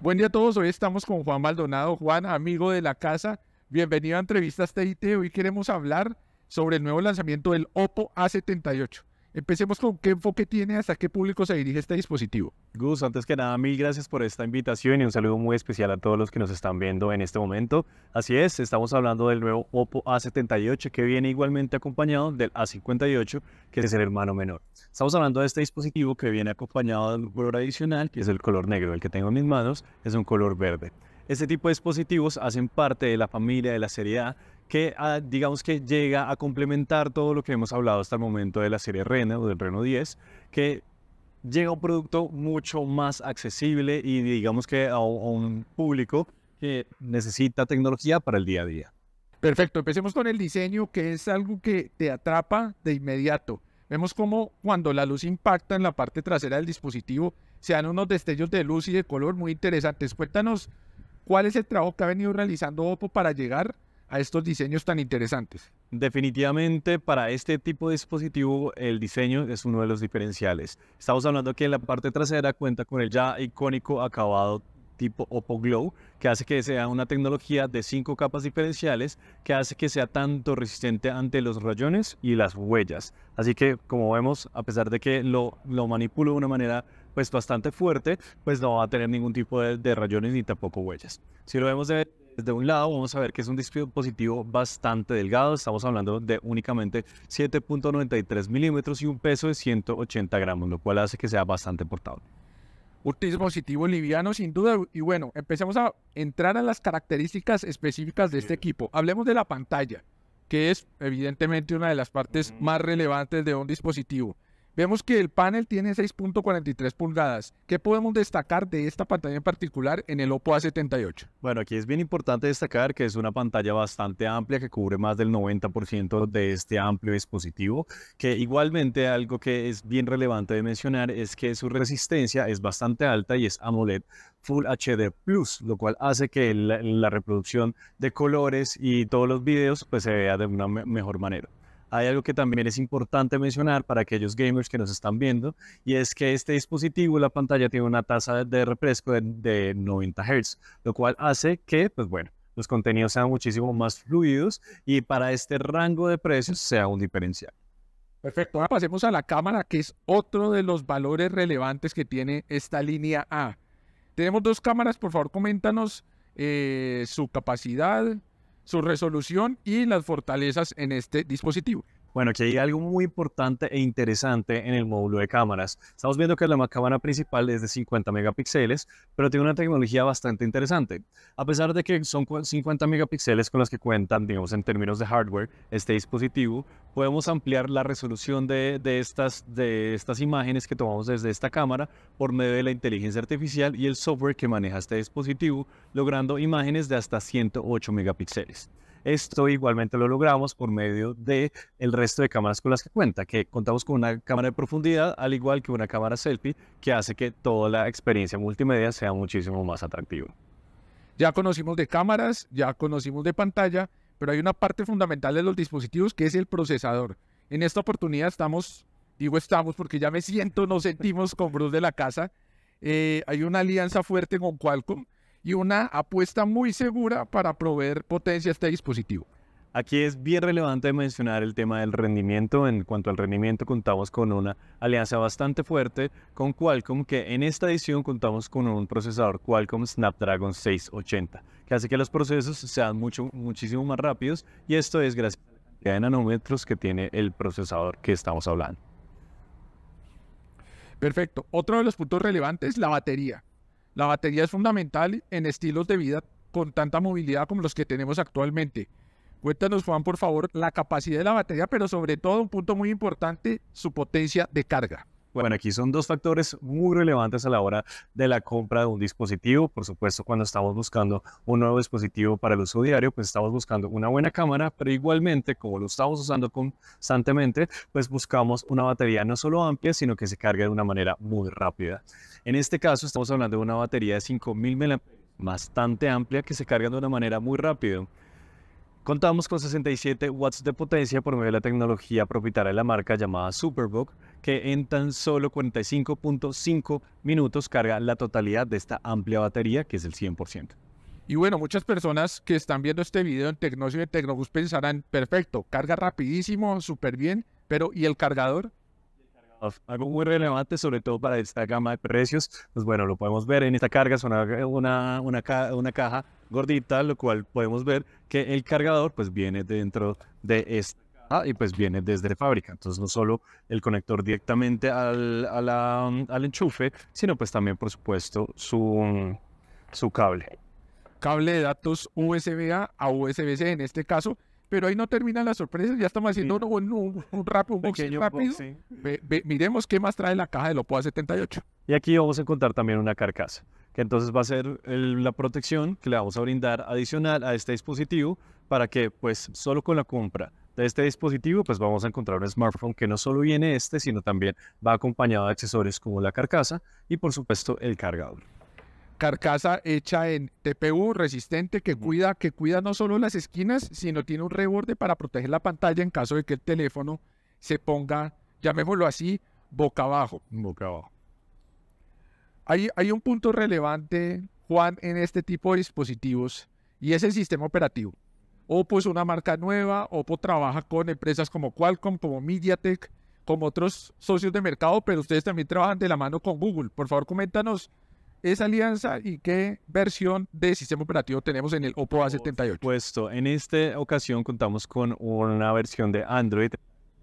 Buen día a todos, hoy estamos con Juan Maldonado, Juan, amigo de la casa. Bienvenido a Entrevistas TIT. Hoy queremos hablar sobre el nuevo lanzamiento del Oppo A78. Empecemos con qué enfoque tiene, hasta qué público se dirige este dispositivo. Gus, antes que nada, mil gracias por esta invitación y un saludo muy especial a todos los que nos están viendo en este momento. Así es, estamos hablando del nuevo Oppo A78 que viene igualmente acompañado del A58, que es el hermano menor. Estamos hablando de este dispositivo que viene acompañado de un color adicional, que es el color negro. El que tengo en mis manos es un color verde. Este tipo de dispositivos hacen parte de la familia de la serie A que ah, digamos que llega a complementar todo lo que hemos hablado hasta el momento de la serie Rena o del Reno 10, que llega a un producto mucho más accesible y digamos que a, a un público que necesita tecnología para el día a día. Perfecto, empecemos con el diseño, que es algo que te atrapa de inmediato. Vemos cómo cuando la luz impacta en la parte trasera del dispositivo, se dan unos destellos de luz y de color muy interesantes. Cuéntanos cuál es el trabajo que ha venido realizando Oppo para llegar a estos diseños tan interesantes? Definitivamente para este tipo de dispositivo el diseño es uno de los diferenciales. Estamos hablando que en la parte trasera cuenta con el ya icónico acabado tipo Oppo Glow, que hace que sea una tecnología de cinco capas diferenciales, que hace que sea tanto resistente ante los rayones y las huellas. Así que, como vemos, a pesar de que lo, lo manipulo de una manera pues bastante fuerte, pues no va a tener ningún tipo de, de rayones ni tampoco huellas. Si lo vemos de desde un lado vamos a ver que es un dispositivo bastante delgado, estamos hablando de únicamente 7.93 milímetros y un peso de 180 gramos, lo cual hace que sea bastante portable. Un dispositivo liviano sin duda y bueno, empecemos a entrar a las características específicas de este equipo. Hablemos de la pantalla, que es evidentemente una de las partes más relevantes de un dispositivo. Vemos que el panel tiene 6.43 pulgadas. ¿Qué podemos destacar de esta pantalla en particular en el Oppo A78? Bueno, aquí es bien importante destacar que es una pantalla bastante amplia que cubre más del 90% de este amplio dispositivo, que igualmente algo que es bien relevante de mencionar es que su resistencia es bastante alta y es AMOLED Full HD Plus, lo cual hace que la, reproducción de colores y todos los videos pues se vea de una mejor manera hay algo que también es importante mencionar para aquellos gamers que nos están viendo, y es que este dispositivo, la pantalla, tiene una tasa de refresco de, 90 Hz, lo cual hace que, pues bueno, los contenidos sean muchísimo más fluidos y para este rango de precios sea un diferencial. Perfecto, ahora pasemos a la cámara, que es otro de los valores relevantes que tiene esta línea A. Tenemos dos cámaras, por favor, coméntanos eh, su capacidad, su resolución y las fortalezas en este dispositivo. Bueno, aquí hay algo muy importante e interesante en el módulo de cámaras. Estamos viendo que la cámara principal es de 50 megapíxeles, pero tiene una tecnología bastante interesante. A pesar de que son 50 megapíxeles con las que cuentan, digamos, en términos de hardware, este dispositivo, podemos ampliar la resolución de estas, de estas imágenes que tomamos desde esta cámara por medio de la inteligencia artificial y el software que maneja este dispositivo, logrando imágenes de hasta 108 megapíxeles. Esto igualmente lo logramos por medio de el resto de cámaras con las que cuenta, que contamos con una cámara de profundidad, al igual que una cámara selfie, que hace que toda la experiencia multimedia sea muchísimo más atractiva. Ya conocimos de cámaras, ya conocimos de pantalla, pero hay una parte fundamental de los dispositivos que es el procesador. En esta oportunidad estamos, digo estamos porque ya me siento, nos sentimos con Bruce de la casa. Eh, hay una alianza fuerte con Qualcomm y una apuesta muy segura para proveer potencia a este dispositivo. Aquí es bien relevante mencionar el tema del rendimiento. En cuanto al rendimiento, contamos con una alianza bastante fuerte con Qualcomm, que en esta edición contamos con un procesador Qualcomm Snapdragon 680, que hace que los procesos sean mucho, muchísimo más rápidos y esto es gracias a la cantidad de nanómetros que tiene el procesador que estamos hablando. Perfecto. Otro de los puntos relevantes, la batería. La batería es fundamental en estilos de vida con tanta movilidad como los que tenemos actualmente. Cuéntanos, Juan, por favor, la capacidad de la batería, pero sobre todo un punto muy importante, su potencia de carga. Bueno, aquí son dos factores muy relevantes a la hora de la compra de un dispositivo. Por supuesto, cuando estamos buscando un nuevo dispositivo para el uso diario, pues estamos buscando una buena cámara, pero igualmente, como lo estamos usando constantemente, pues buscamos una batería no solo amplia, sino que se cargue de una manera muy rápida. En este caso, estamos hablando de una batería de 5000 mAh bastante amplia que se carga de una manera muy rápida. Contamos con 67 watts de potencia por medio de la tecnología propietaria de la marca llamada Superbook, que en tan solo 45.5 minutos carga la totalidad de esta amplia batería, que es el 100%. Y bueno, muchas personas que están viendo este video en Tecnocio y en Tecnobus pensarán, perfecto, carga rapidísimo, súper bien, pero ¿y el cargador? algo muy relevante, sobre todo para esta gama de precios. Pues bueno, lo podemos ver en esta carga, es una, una, una caja gordita, lo cual podemos ver que el cargador pues viene dentro de esta y pues viene desde fábrica. Entonces no solo el conector directamente al, enchufe, sino pues también por supuesto su, su cable. Cable de datos USB-A a USB-C en este caso pero ahí no terminan las sorpresas, ya estamos haciendo un, rap, un Pequeño rápido. miremos qué más trae la caja de Lopoa 78. Y aquí vamos a encontrar también una carcasa, que entonces va a ser la protección que le vamos a brindar adicional a este dispositivo para que pues solo con la compra de este dispositivo, pues vamos a encontrar un smartphone que no solo viene este, sino también va acompañado de accesorios como la carcasa y por supuesto el cargador carcasa hecha en TPU resistente que cuida, que cuida no solo las esquinas, sino tiene un reborde para proteger la pantalla en caso de que el teléfono se ponga, llamémoslo así, boca abajo. Boca abajo. Hay, hay un punto relevante, Juan, en este tipo de dispositivos y es el sistema operativo. Oppo es una marca nueva, Oppo trabaja con empresas como Qualcomm, como MediaTek, como otros socios de mercado, pero ustedes también trabajan de la mano con Google. Por favor, coméntanos esa alianza y qué versión de sistema operativo tenemos en el Oppo A78. Puesto, en esta ocasión contamos con una versión de Android,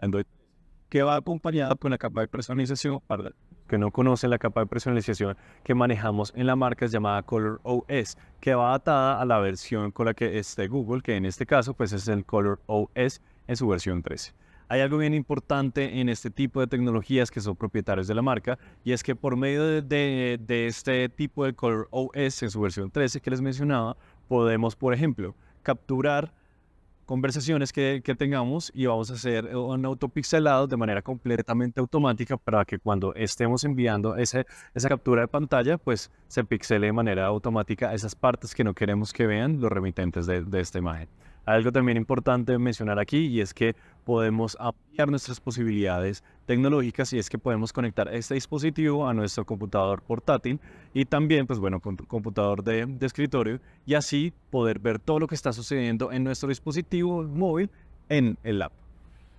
Android que va acompañada por una capa de personalización para que no conocen la capa de personalización que manejamos en la marca es llamada Color OS, que va atada a la versión con la que esté Google, que en este caso pues es el Color OS en su versión 13. Hay algo bien importante en este tipo de tecnologías que son propietarios de la marca y es que por medio de, este tipo de Color OS en su versión 13 que les mencionaba, podemos, por ejemplo, capturar conversaciones que, tengamos y vamos a hacer un autopixelado de manera completamente automática para que cuando estemos enviando esa captura de pantalla, pues se pixele de manera automática esas partes que no queremos que vean los remitentes de esta imagen. Algo también importante mencionar aquí y es que podemos ampliar nuestras posibilidades tecnológicas y es que podemos conectar este dispositivo a nuestro computador portátil y también, pues bueno, con computador de, de escritorio y así poder ver todo lo que está sucediendo en nuestro dispositivo móvil en el app.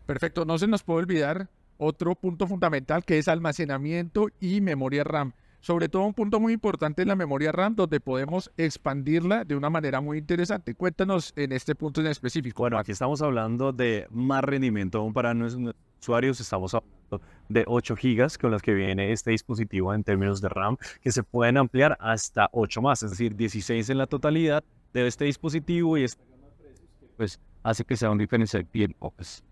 Perfecto, no se nos puede olvidar otro punto fundamental que es almacenamiento y memoria RAM. Sobre todo un punto muy importante en la memoria RAM, donde podemos expandirla de una manera muy interesante. Cuéntanos en este punto en específico. Bueno, aquí estamos hablando de más rendimiento aún para nuestros usuarios. Estamos hablando de 8 GB con las que viene este dispositivo en términos de RAM, que se pueden ampliar hasta 8 más, es decir, 16 en la totalidad de este dispositivo y esta pues hace que sea un diferencial bien pues.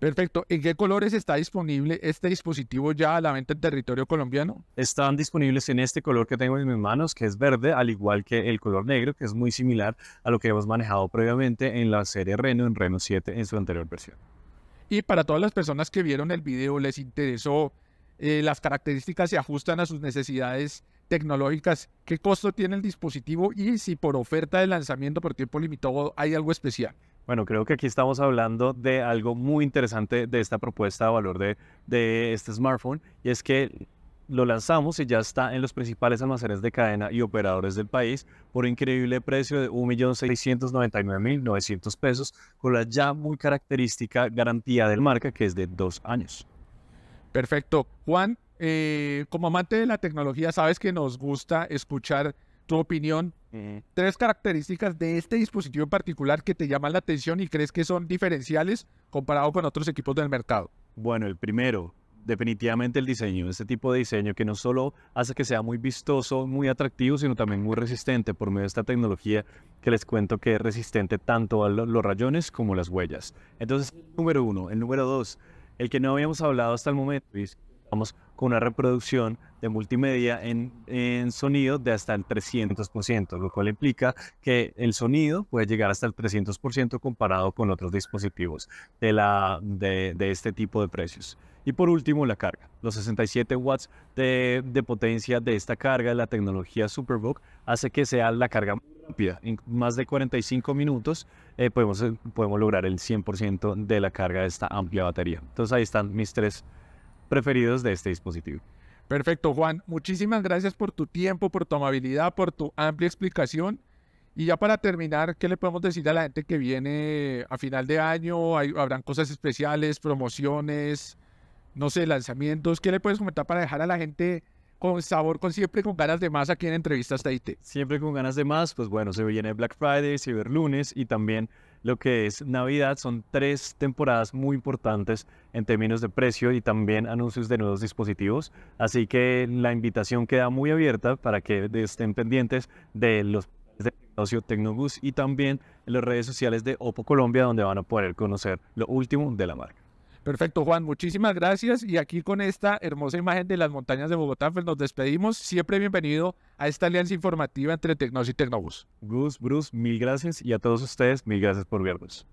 Perfecto. ¿En qué colores está disponible este dispositivo ya a la venta en territorio colombiano? Están disponibles en este color que tengo en mis manos, que es verde, al igual que el color negro, que es muy similar a lo que hemos manejado previamente en la serie Reno, en Reno 7, en su anterior versión. Y para todas las personas que vieron el video, les interesó, eh, las características se ajustan a sus necesidades tecnológicas, ¿qué costo tiene el dispositivo y si por oferta de lanzamiento por tiempo limitado hay algo especial? Bueno, creo que aquí estamos hablando de algo muy interesante de esta propuesta de valor de, este smartphone y es que lo lanzamos y ya está en los principales almacenes de cadena y operadores del país por un increíble precio de 1.699.900 pesos con la ya muy característica garantía del marca que es de dos años. Perfecto. Juan, eh, como amante de la tecnología, sabes que nos gusta escuchar tu opinión, tres características de este dispositivo en particular que te llaman la atención y crees que son diferenciales comparado con otros equipos del mercado. Bueno, el primero, definitivamente el diseño, este tipo de diseño que no solo hace que sea muy vistoso, muy atractivo, sino también muy resistente por medio de esta tecnología que les cuento que es resistente tanto a los rayones como las huellas. Entonces, número uno. El número dos, el que no habíamos hablado hasta el momento, es Vamos con una reproducción de multimedia en, en, sonido de hasta el 300%, lo cual implica que el sonido puede llegar hasta el 300% comparado con otros dispositivos de, la, de, de, este tipo de precios. Y por último, la carga. Los 67 watts de, de potencia de esta carga, de la tecnología Superbook, hace que sea la carga rápida. en más de 45 minutos eh, podemos, eh, podemos lograr el 100% de la carga de esta amplia batería. Entonces ahí están mis tres preferidos de este dispositivo. Perfecto, Juan. Muchísimas gracias por tu tiempo, por tu amabilidad, por tu amplia explicación. Y ya para terminar, ¿qué le podemos decir a la gente que viene a final de año? ¿Habrán cosas especiales, promociones, no sé, lanzamientos? ¿Qué le puedes comentar para dejar a la gente con sabor, con siempre con ganas de más aquí en Entrevistas TIT? Siempre con ganas de más, pues bueno, se viene Black Friday, se viene Lunes y también lo que es Navidad. Son tres temporadas muy importantes en términos de precio y también anuncios de nuevos dispositivos. Así que la invitación queda muy abierta para que estén pendientes de los de negocio Tecnobus y también en las redes sociales de Oppo Colombia donde van a poder conocer lo último de la marca. Perfecto, Juan, muchísimas gracias. Y aquí con esta hermosa imagen de las montañas de Bogotá, pues, nos despedimos. Siempre bienvenido a esta alianza informativa entre Tecnos y Tecnobus. Gus, Bruce, mil gracias y a todos ustedes, mil gracias por vernos.